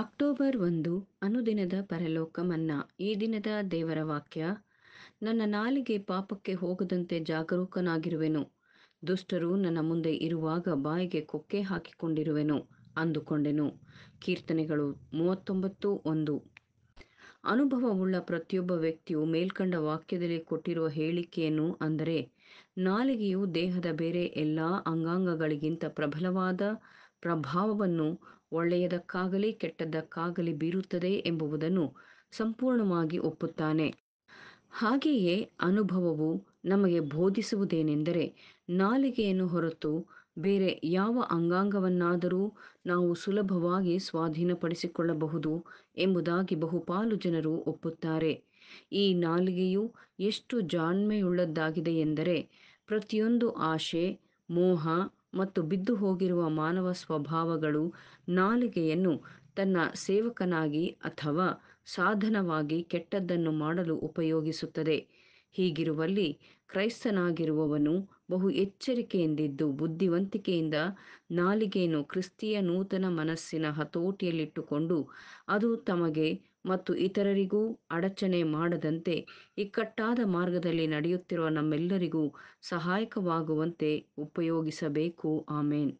October ಒಂದು ಅನುದಿನದ ಪರಲೋಕ ಮನ್ನಾ ಈ ದಿನದ ದೇವರ ವಾಕ್ಯ ನನ್ನ ನಾಲಿಗೆ ಪಾಪಕ್ಕೆ ಹೋಗದಂತೆ ಜಾಗರೂಕನಾಗಿರುವೆನು ದುಷ್ಟರು ನನ್ನ ಮುಂದೆ ಇರುವಾಗ ಬಾಯಿಗೆ ಕೊಕ್ಕೆ ಹಾಕಿಕೊಂಡಿರುವೆನು ಅಂದುಕೊಂಡೆನು ಕೀರ್ತನೆಗಳು ಮೂವತ್ತೊಂಬತ್ತು ಒಂದು ಅನುಭವವುಳ್ಳ ಪ್ರತಿಯೊಬ್ಬ ವ್ಯಕ್ತಿಯು ಮೇಲ್ಕಂಡ ವಾಕ್ಯದಲ್ಲಿ ಕೊಟ್ಟಿರುವ ಹೇಳಿಕೆಯನ್ನು ಅಂದರೆ ನಾಲಿಗೆಯು ದೇಹದ ಬೇರೆ ಎಲ್ಲ ಅಂಗಾಂಗಗಳಿಗಿಂತ ಪ್ರಬಲವಾದ ಪ್ರಭಾವವನ್ನು ಒಳ್ಳೆಯದಕ್ಕಾಗಲಿ ಕೆಟ್ಟದ್ದಕ್ಕಾಗಲಿ ಬೀರುತ್ತದೆ ಎಂಬುದನ್ನು ಸಂಪೂರ್ಣವಾಗಿ ಒಪ್ಪುತ್ತಾನೆ ಹಾಗೆಯೇ ಅನುಭವವು ನಮಗೆ ಬೋಧಿಸುವುದೇನೆಂದರೆ ನಾಲಿಗೆಯನ್ನು ಹೊರತು ಬೇರೆ ಯಾವ ಅಂಗಾಂಗವನ್ನಾದರೂ ನಾವು ಸುಲಭವಾಗಿ ಸ್ವಾಧೀನಪಡಿಸಿಕೊಳ್ಳಬಹುದು ಎಂಬುದಾಗಿ ಬಹುಪಾಲು ಜನರು ಒಪ್ಪುತ್ತಾರೆ ಈ ನಾಲಿಗೆಯು ಎಷ್ಟು ಜಾಣ್ಮೆಯುಳ್ಳದ್ದಾಗಿದೆ ಎಂದರೆ ಪ್ರತಿಯೊಂದು ಆಶೆ ಮೋಹ ಮತ್ತು ಬಿದ್ದು ಹೋಗಿರುವ ಮಾನವ ಸ್ವಭಾವಗಳು ನಾಲಿಗೆಯನ್ನು ತನ್ನ ಸೇವಕನಾಗಿ ಅಥವಾ ಸಾಧನವಾಗಿ ಕೆಟ್ಟದ್ದನ್ನು ಮಾಡಲು ಉಪಯೋಗಿಸುತ್ತದೆ ಹೀಗಿರುವಲ್ಲಿ ಕ್ರೈಸ್ತನಾಗಿರುವವನು ಬಹು ಎಚ್ಚರಿಕೆಯಿಂದಿದ್ದು ಬುದ್ಧಿವಂತಿಕೆಯಿಂದ ನಾಲಿಗೆಯನ್ನು ಕ್ರಿಸ್ತಿಯ ನೂತನ ಮನಸ್ಸಿನ ಹತೋಟಿಯಲ್ಲಿಟ್ಟುಕೊಂಡು ಅದು ತಮಗೆ ಮತ್ತು ಇತರರಿಗೂ ಅಡಚಣೆ ಮಾಡದಂತೆ ಇಕ್ಕಟ್ಟಾದ ಮಾರ್ಗದಲ್ಲಿ ನಡೆಯುತ್ತಿರುವ ನಮ್ಮೆಲ್ಲರಿಗೂ ಸಹಾಯಕವಾಗುವಂತೆ ಉಪಯೋಗಿಸಬೇಕು ಆಮೇನ್